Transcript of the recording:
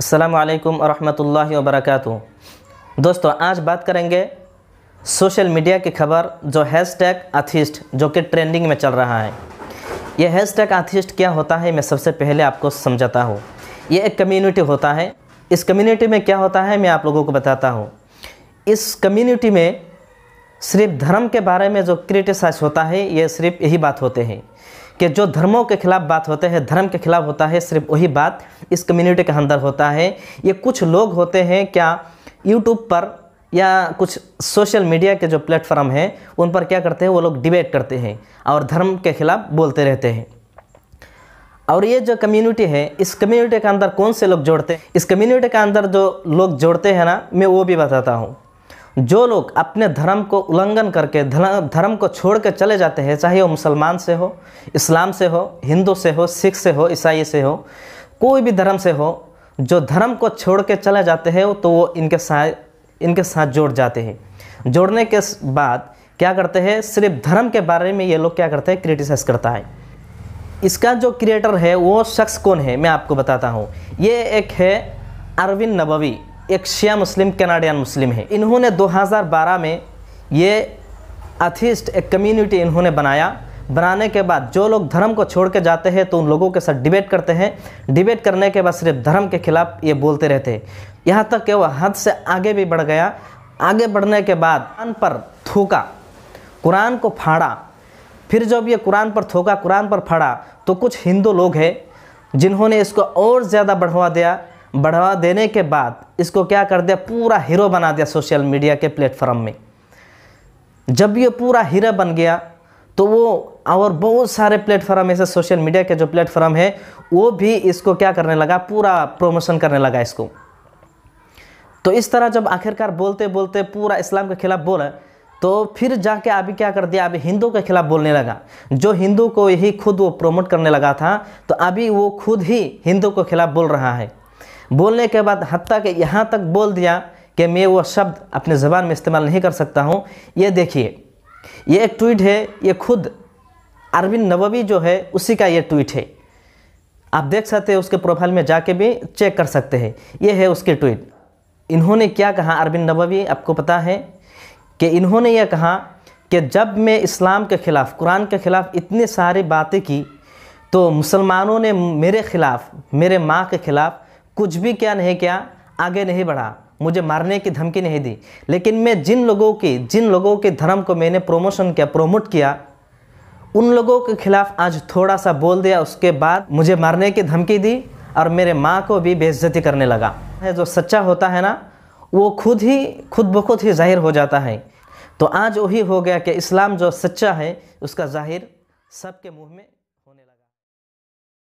असलकम वरहमल वबरक दोस्तों आज बात करेंगे सोशल मीडिया की खबर जो हैशटैग अथिस्ट जो कि ट्रेंडिंग में चल रहा है ये हैशटैग अथिस्ट क्या होता है मैं सबसे पहले आपको समझाता हूँ ये एक कम्युनिटी होता है इस कम्युनिटी में क्या होता है मैं आप लोगों को बताता हूँ इस कम्युनिटी में सिर्फ धर्म के बारे में जो क्रिटिसाइज होता है ये सिर्फ यही बात होते हैं कि जो धर्मों के खिलाफ बात होते हैं धर्म के खिलाफ होता है सिर्फ वही बात इस कम्युनिटी के अंदर होता है ये कुछ लोग होते हैं क्या यूट्यूब पर या कुछ सोशल मीडिया के जो प्लेटफॉर्म हैं उन पर क्या करते हैं वो लोग डिबेट करते हैं और धर्म के खिलाफ बोलते रहते हैं और ये जो कम्युनिटी है इस कम्युनिटी के अंदर कौन से लोग जोड़ते हैं इस कम्युनिटी के अंदर जो लोग जोड़ते हैं ना मैं वो भी बताता हूँ जो लोग अपने धर्म को उल्लंघन करके धर्म को छोड़ के चले जाते हैं चाहे वो मुसलमान से हो इस्लाम से हो हिंदू से हो सिख से हो ईसाई से हो कोई भी धर्म से हो जो धर्म को छोड़ के चले जाते हैं तो वो इनके साथ इनके साथ जोड़ जाते हैं जोड़ने के बाद क्या करते हैं सिर्फ धर्म के बारे में ये लोग क्या करते हैं क्रिटिसाइज़ करता है इसका जो क्रिएटर है वो शख्स कौन है मैं आपको बताता हूँ ये एक है अरविंद नबवी एक शिया मुस्लिम कनाडियन मुस्लिम है इन्होंने 2012 में ये अथिस्ट एक कम्युनिटी इन्होंने बनाया बनाने के बाद जो लोग धर्म को छोड़ के जाते हैं तो उन लोगों के साथ डिबेट करते हैं डिबेट करने के बाद सिर्फ धर्म के खिलाफ ये बोलते रहते हैं यहाँ तक कि वह हद से आगे भी बढ़ गया आगे बढ़ने के बाद कुरान पर थूका कुरान को फाड़ा फिर जब ये कुरान पर थूका कुरान पर फाड़ा तो कुछ हिंदू लोग हैं जिन्होंने इसको और ज़्यादा बढ़वा दिया बढ़ावा देने के बाद इसको क्या कर दिया पूरा हीरो बना दिया सोशल मीडिया के प्लेटफॉर्म में जब ये पूरा हीरो बन गया तो वो और बहुत सारे प्लेटफॉर्म ऐसे सोशल मीडिया के जो प्लेटफॉर्म है वो भी इसको क्या करने लगा पूरा प्रमोशन करने लगा इसको तो इस तरह जब आखिरकार बोलते बोलते पूरा इस्लाम के खिलाफ बोल तो फिर जाके अभी क्या कर दिया अभी हिंदू के खिलाफ बोलने लगा जो हिंदू को यही खुद वो प्रमोट करने लगा था तो अभी वो खुद ही हिंदू के खिलाफ बोल रहा है बोलने के बाद हती के यहाँ तक बोल दिया कि मैं वह शब्द अपने ज़बान में इस्तेमाल नहीं कर सकता हूँ ये देखिए ये एक ट्वीट है ये खुद अरविंद नबी जो है उसी का ये ट्वीट है आप देख सकते हैं उसके प्रोफाइल में जाके भी चेक कर सकते हैं ये है उसके ट्वीट इन्होंने क्या कहा अरविंद नबवी आपको पता है कि इन्होंने यह कहा कि जब मैं इस्लाम के ख़िलाफ़ कुरान के ख़िलाफ़ इतनी सारी बातें की तो मुसलमानों ने मेरे ख़िलाफ़ मेरे माँ के ख़िलाफ़ कुछ भी क्या नहीं किया आगे नहीं बढ़ा मुझे मारने की धमकी नहीं दी लेकिन मैं जिन लोगों की जिन लोगों के धर्म को मैंने प्रमोशन किया प्रोमोट किया उन लोगों के खिलाफ आज थोड़ा सा बोल दिया उसके बाद मुझे मारने की धमकी दी और मेरे माँ को भी बेइज्जती करने लगा है जो सच्चा होता है ना वो खुद ही खुद ब खुद ही जाहिर हो जाता है तो आज वही हो गया कि इस्लाम जो सच्चा है उसका जाहिर सबके मुँह में